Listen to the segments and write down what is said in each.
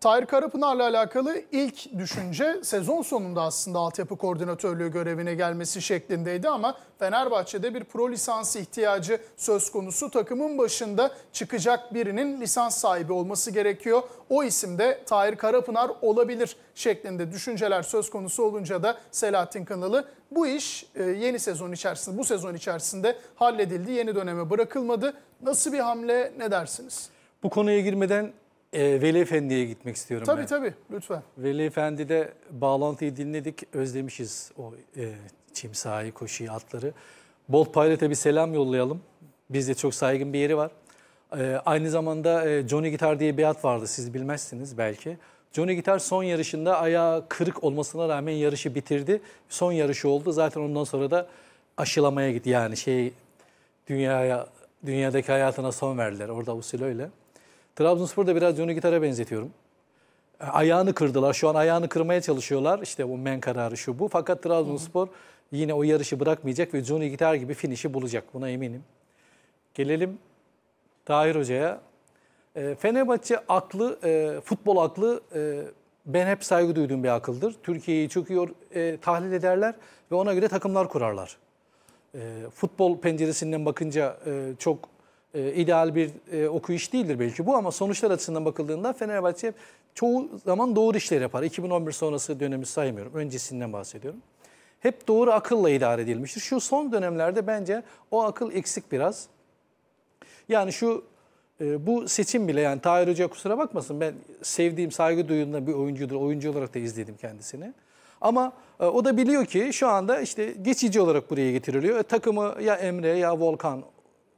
Tahir Karapınar'la alakalı ilk düşünce sezon sonunda aslında altyapı koordinatörlüğü görevine gelmesi şeklindeydi ama Fenerbahçe'de bir pro lisans ihtiyacı söz konusu. Takımın başında çıkacak birinin lisans sahibi olması gerekiyor. O isim de Tahir Karapınar olabilir şeklinde düşünceler söz konusu olunca da Selahattin Kanalı bu iş e, yeni sezon içerisinde bu sezon içerisinde halledildi. Yeni döneme bırakılmadı. Nasıl bir hamle ne dersiniz? Bu konuya girmeden e, Veli Efendi'ye gitmek istiyorum tabii, ben. Tabii tabii lütfen. Veli Efendi'de bağlantıyı dinledik. Özlemişiz o e, çimsahayı, koşuyu, atları. Bolt Pilot'e bir selam yollayalım. Bizde çok saygın bir yeri var. E, aynı zamanda e, Johnny Gitar diye bir at vardı siz bilmezsiniz belki. Johnny Gitar son yarışında ayağı kırık olmasına rağmen yarışı bitirdi. Son yarışı oldu. Zaten ondan sonra da aşılamaya gitti. Yani şey dünyaya dünyadaki hayatına son verdiler. Orada usul öyle. Trabzonspor'da biraz Johnny Gitar'a benzetiyorum. E, ayağını kırdılar. Şu an ayağını kırmaya çalışıyorlar. İşte bu men kararı şu bu. Fakat Trabzonspor yine o yarışı bırakmayacak ve Johnny Gitar gibi finişi bulacak. Buna eminim. Gelelim Tahir Hoca'ya. E, Fenerbahçe aklı, e, futbol aklı e, ben hep saygı duyduğum bir akıldır. Türkiye'yi çok iyi e, tahlil ederler ve ona göre takımlar kurarlar. E, futbol penceresinden bakınca e, çok e, ideal bir e, okuyuş değildir belki bu ama sonuçlar açısından bakıldığında Fenerbahçe çoğu zaman doğru işler yapar. 2011 sonrası dönemi saymıyorum. Öncesinden bahsediyorum. Hep doğru akılla idare edilmiştir. Şu son dönemlerde bence o akıl eksik biraz. Yani şu e, bu seçim bile yani Tahir Hoca kusura bakmasın ben sevdiğim saygı duyduğumda bir oyuncudur. Oyuncu olarak da izledim kendisini. Ama e, o da biliyor ki şu anda işte geçici olarak buraya getiriliyor. E, takımı ya Emre ya Volkan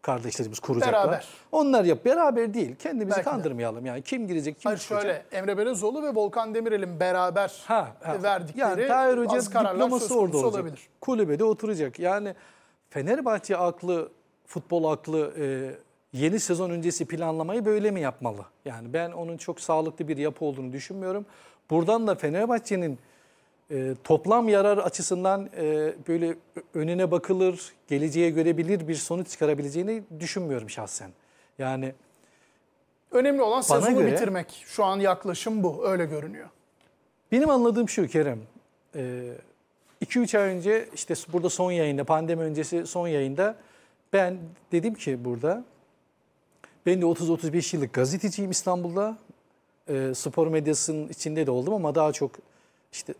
kardeşlerimiz kuracaklar. Beraber. Onlar yap beraber değil. Kendimizi Belki kandırmayalım. De. Yani kim girecek, kim Hayır, çıkacak. Şöyle Emre Belezoğlu ve Volkan Demirel'in beraber ha, ha. verdikleri yani, Tahir Hoca az kararlar söz orada olacak. olabilir. Kulübede oturacak. Yani Fenerbahçe aklı, futbol aklı e, yeni sezon öncesi planlamayı böyle mi yapmalı? Yani ben onun çok sağlıklı bir yapı olduğunu düşünmüyorum. Buradan da Fenerbahçe'nin e, toplam yarar açısından e, böyle önüne bakılır, geleceğe görebilir bir sonuç çıkarabileceğini düşünmüyorum şahsen. Yani önemli olan bana sezonu göre, bitirmek. Şu an yaklaşım bu, öyle görünüyor. Benim anladığım şu Kerem, 2-3 e, ay önce işte burada son yayında, pandemi öncesi son yayında ben dedim ki burada, ben de 30-35 yıllık gazeteciyim İstanbul'da. E, spor medyasının içinde de oldum ama daha çok işte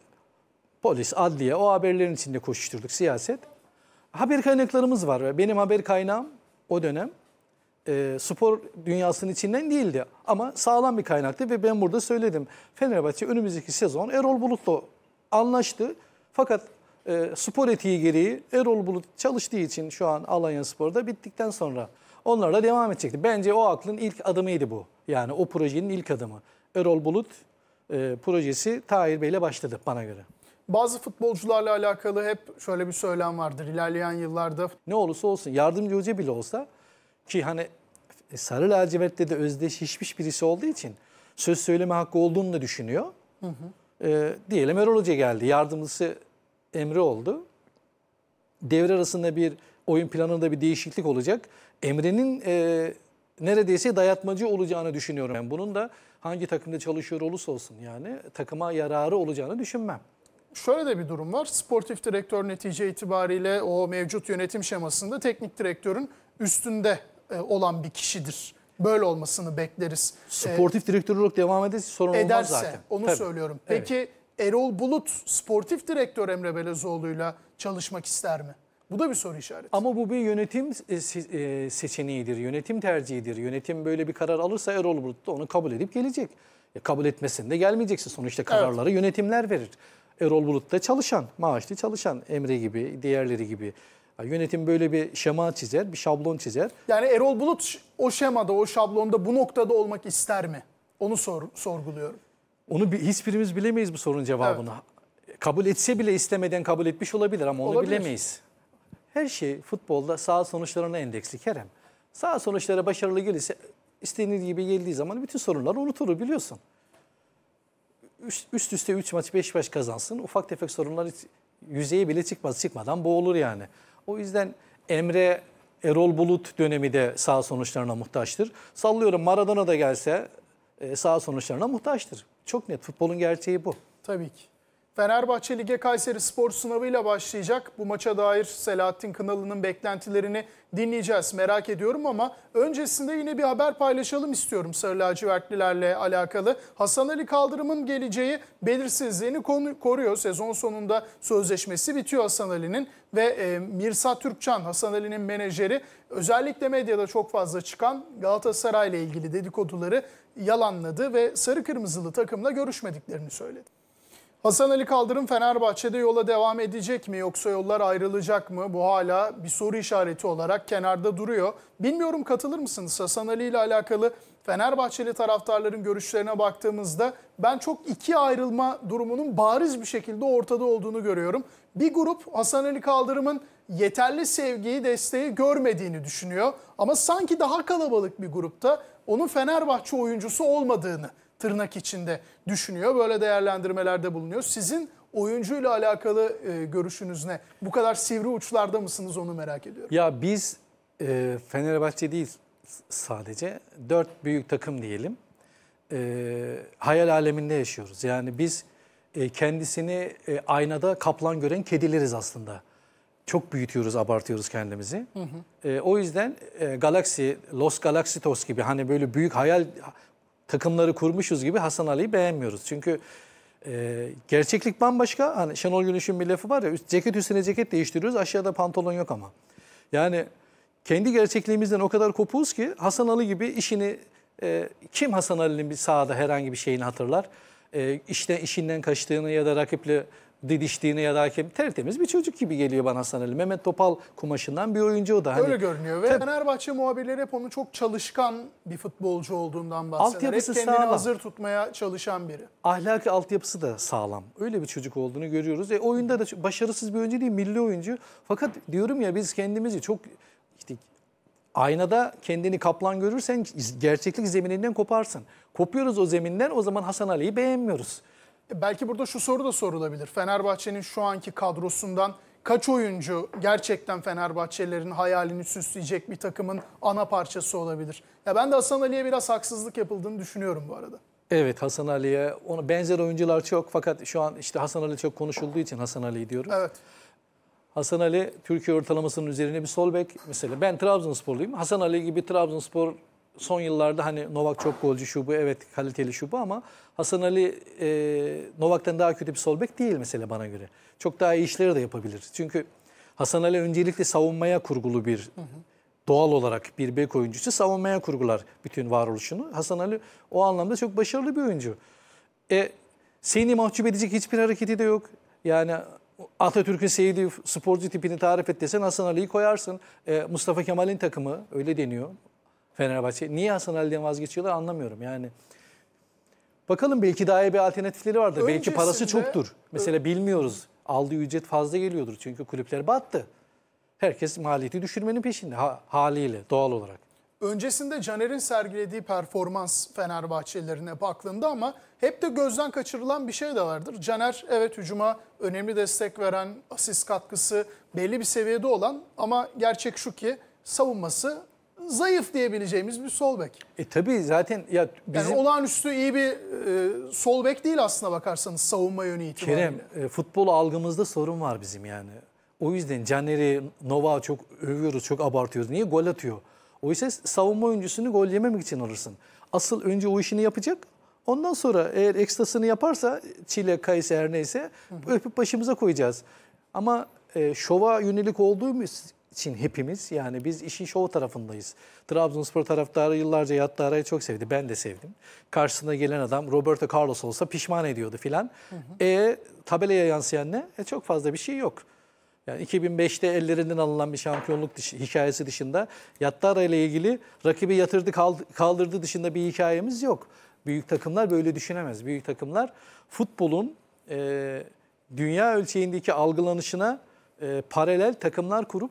Polis, adliye o haberlerin içinde koşuşturduk siyaset. Haber kaynaklarımız var ve benim haber kaynağım o dönem e, spor dünyasının içinden değildi. Ama sağlam bir kaynaktı ve ben burada söyledim. Fenerbahçe önümüzdeki sezon Erol Bulut'la anlaştı. Fakat e, spor etiği gereği Erol Bulut çalıştığı için şu an Alanya Spor'da bittikten sonra onlarla devam edecekti. Bence o aklın ilk adımıydı bu. Yani o projenin ilk adımı. Erol Bulut e, projesi Tahir Bey'le başladı bana göre. Bazı futbolcularla alakalı hep şöyle bir söylem vardır. ilerleyen yıllarda ne olursa olsun yardımcı hoca bile olsa ki hani e, sarı lacivertte de özdeşleşmiş birisi olduğu için söz söyleme hakkı olduğunu da düşünüyor. Hı hı. E, diyelim Erol Hoca geldi. Yardımcısı Emre oldu. Devre arasında bir oyun planında bir değişiklik olacak. Emre'nin e, neredeyse dayatmacı olacağını düşünüyorum. Yani bunun da hangi takımda çalışıyor olursa olsun yani takıma yararı olacağını düşünmem şöyle de bir durum var. Sportif direktör netice itibariyle o mevcut yönetim şemasında teknik direktörün üstünde e, olan bir kişidir. Böyle olmasını bekleriz. Sportif e, direktör olarak devam ederse sorun ederse, olmaz zaten. Onu Tabii. söylüyorum. Peki evet. Erol Bulut sportif direktör Emre Belezoğlu'yla çalışmak ister mi? Bu da bir soru işareti. Ama bu bir yönetim e, seçeneğidir, yönetim tercihidir. Yönetim böyle bir karar alırsa Erol Bulut da onu kabul edip gelecek. kabul etmesin de gelmeyeceksin. Sonuçta kararları evet. yönetimler verir. Erol Bulut'ta çalışan, maaşlı çalışan Emre gibi, diğerleri gibi. Yönetim böyle bir şema çizer, bir şablon çizer. Yani Erol Bulut o şemada, o şablonda bu noktada olmak ister mi? Onu sor, sorguluyorum. Onu bir, hiçbirimiz bilemeyiz bu sorunun cevabını. Evet. Kabul etse bile istemeden kabul etmiş olabilir ama onu olabilir. bilemeyiz. Her şey futbolda sağ sonuçlarına endeksli Kerem. Sağ sonuçlara başarılı gelirse istediğiniz gibi geldiği zaman bütün sorunları unutulur biliyorsun üst, üst üste 3 maç 5 maç kazansın. Ufak tefek sorunlar hiç yüzeye bile çıkmaz. Çıkmadan boğulur yani. O yüzden Emre Erol Bulut dönemi de sağ sonuçlarına muhtaçtır. Sallıyorum Maradona da gelse e, sağ sonuçlarına muhtaçtır. Çok net futbolun gerçeği bu. Tabii ki. Fenerbahçe Lige Kayseri Spor sınavıyla başlayacak. Bu maça dair Selahattin Kınalı'nın beklentilerini dinleyeceğiz. Merak ediyorum ama öncesinde yine bir haber paylaşalım istiyorum Sarı Lacivertlilerle alakalı. Hasan Ali Kaldırım'ın geleceği belirsizliğini koruyor. Sezon sonunda sözleşmesi bitiyor Hasan Ali'nin ve e, Mirsa Türkçan Hasan Ali'nin menajeri özellikle medyada çok fazla çıkan Galatasaray ile ilgili dedikoduları yalanladı ve sarı kırmızılı takımla görüşmediklerini söyledi. Hasan Ali Kaldırım Fenerbahçe'de yola devam edecek mi yoksa yollar ayrılacak mı? Bu hala bir soru işareti olarak kenarda duruyor. Bilmiyorum katılır mısınız? Hasan Ali ile alakalı Fenerbahçeli taraftarların görüşlerine baktığımızda ben çok iki ayrılma durumunun bariz bir şekilde ortada olduğunu görüyorum. Bir grup Hasan Ali Kaldırım'ın yeterli sevgiyi, desteği görmediğini düşünüyor. Ama sanki daha kalabalık bir grupta onun Fenerbahçe oyuncusu olmadığını tırnak içinde düşünüyor. Böyle değerlendirmelerde bulunuyor. Sizin oyuncuyla alakalı e, görüşünüz ne? Bu kadar sivri uçlarda mısınız onu merak ediyorum. Ya biz e, Fenerbahçe değil sadece dört büyük takım diyelim. E, hayal aleminde yaşıyoruz. Yani biz e, kendisini e, aynada kaplan gören kedileriz aslında. Çok büyütüyoruz, abartıyoruz kendimizi. Hı hı. E, o yüzden e, Galaxy, Los Galaxitos gibi hani böyle büyük hayal takımları kurmuşuz gibi Hasan Ali'yi beğenmiyoruz. Çünkü e, gerçeklik bambaşka. Hani Şenol Güneş'in bir lafı var ya ceket üstüne ceket değiştiriyoruz aşağıda pantolon yok ama. Yani kendi gerçekliğimizden o kadar kopuz ki Hasan Ali gibi işini e, kim Hasan Ali'nin bir sahada herhangi bir şeyini hatırlar? E, işten işinden kaçtığını ya da rakiple didiştiğini ya da tertemiz bir çocuk gibi geliyor bana sanırım. Mehmet Topal kumaşından bir oyuncu o da. Hani, Öyle görünüyor ve tabii, Fenerbahçe muhabirleri hep onun çok çalışkan bir futbolcu olduğundan bahseder. Hep kendini sağlam. hazır tutmaya çalışan biri. Ahlaki altyapısı da sağlam. Öyle bir çocuk olduğunu görüyoruz. E, oyunda da başarısız bir oyuncu değil, milli oyuncu. Fakat diyorum ya biz kendimizi çok işte, aynada kendini kaplan görürsen gerçeklik zemininden koparsın. Kopuyoruz o zeminden o zaman Hasan Ali'yi beğenmiyoruz. Belki burada şu soru da sorulabilir. Fenerbahçe'nin şu anki kadrosundan kaç oyuncu gerçekten Fenerbahçelilerin hayalini süsleyecek bir takımın ana parçası olabilir? Ya ben de Hasan Ali'ye biraz haksızlık yapıldığını düşünüyorum bu arada. Evet Hasan Ali'ye ona benzer oyuncular çok fakat şu an işte Hasan Ali çok konuşulduğu için Hasan Ali diyoruz. Evet. Hasan Ali Türkiye ortalamasının üzerine bir sol bek mesela. Ben Trabzonsporluyum. Hasan Ali gibi Trabzonspor son yıllarda hani Novak çok golcü şu bu evet kaliteli şu bu ama Hasan Ali e, Novak'tan daha kötü bir sol bek değil mesela bana göre. Çok daha iyi işleri de yapabilir. Çünkü Hasan Ali öncelikle savunmaya kurgulu bir hı hı. doğal olarak bir bek oyuncusu savunmaya kurgular bütün varoluşunu. Hasan Ali o anlamda çok başarılı bir oyuncu. E, seni mahcup edecek hiçbir hareketi de yok. Yani Atatürk'ün sevdiği sporcu tipini tarif et desen Hasan Ali'yi koyarsın. E, Mustafa Kemal'in takımı öyle deniyor. Fenerbahçe. Niye Hasan Ali'den vazgeçiyorlar anlamıyorum yani. Bakalım belki daha bir alternatifleri vardır. Öncesinde, belki parası çoktur. Mesela bilmiyoruz. Aldığı ücret fazla geliyordur çünkü kulüpler battı. Herkes maliyeti düşürmenin peşinde ha, haliyle doğal olarak. Öncesinde Caner'in sergilediği performans Fenerbahçelilerine bakılında ama hep de gözden kaçırılan bir şey de vardır. Caner evet hücuma önemli destek veren, asist katkısı belli bir seviyede olan ama gerçek şu ki savunması zayıf diyebileceğimiz bir sol bek. E tabii zaten ya bizim yani olağanüstü iyi bir e, sol bek değil aslına bakarsanız savunma yönü itibariyle. Kerem e, futbol algımızda sorun var bizim yani. O yüzden Caner'i, Nova çok övüyoruz, çok abartıyoruz. Niye gol atıyor? Oysa savunma oyuncusunu gol yememek için alırsın. Asıl önce o işini yapacak. Ondan sonra eğer ekstasını yaparsa Çile, Kayısı her neyse öpüp başımıza koyacağız. Ama e, şova yönelik olduğu için hepimiz yani biz işin şov tarafındayız. Trabzonspor taraftarı yıllarca Yattara'yı çok sevdi. Ben de sevdim. Karşısına gelen adam Roberto Carlos olsa pişman ediyordu filan. E tabelaya yansıyan ne? E, çok fazla bir şey yok. Yani 2005'te ellerinden alınan bir şampiyonluk hikayesi dışında Yattara ile ilgili rakibi yatırdı kaldırdı dışında bir hikayemiz yok. Büyük takımlar böyle düşünemez. Büyük takımlar futbolun e, dünya ölçeğindeki algılanışına e, paralel takımlar kurup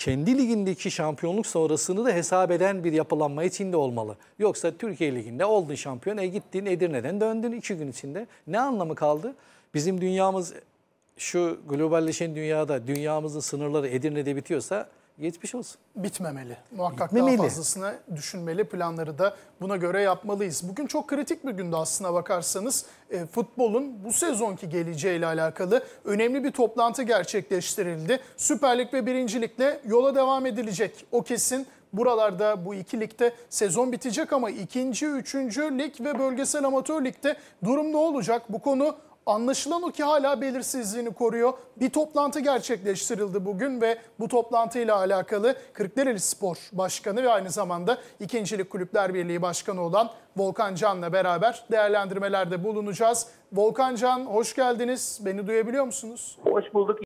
kendi ligindeki şampiyonluk sonrasını da hesap eden bir yapılanma içinde olmalı. Yoksa Türkiye Ligi'nde oldun şampiyon, e gittin Edirne'den döndün iki gün içinde. Ne anlamı kaldı? Bizim dünyamız şu globalleşen dünyada dünyamızın sınırları Edirne'de bitiyorsa Yetmiş olsun. Bitmemeli. Muhakkak Bitmemeli. daha fazlasını düşünmeli. Planları da buna göre yapmalıyız. Bugün çok kritik bir gündü aslına bakarsanız e, futbolun bu sezonki geleceğiyle alakalı önemli bir toplantı gerçekleştirildi. Süper Lig ve birincilikle yola devam edilecek. O kesin buralarda bu iki ligde sezon bitecek ama ikinci, üçüncü lig ve bölgesel amatör ligde durum ne olacak? Bu konu Anlaşılan o ki hala belirsizliğini koruyor. Bir toplantı gerçekleştirildi bugün ve bu toplantıyla alakalı Kırklareli Spor Başkanı ve aynı zamanda İkincilik Kulüpler Birliği Başkanı olan Volkan Can'la beraber değerlendirmelerde bulunacağız. Volkan Can hoş geldiniz. Beni duyabiliyor musunuz? Hoş bulduk.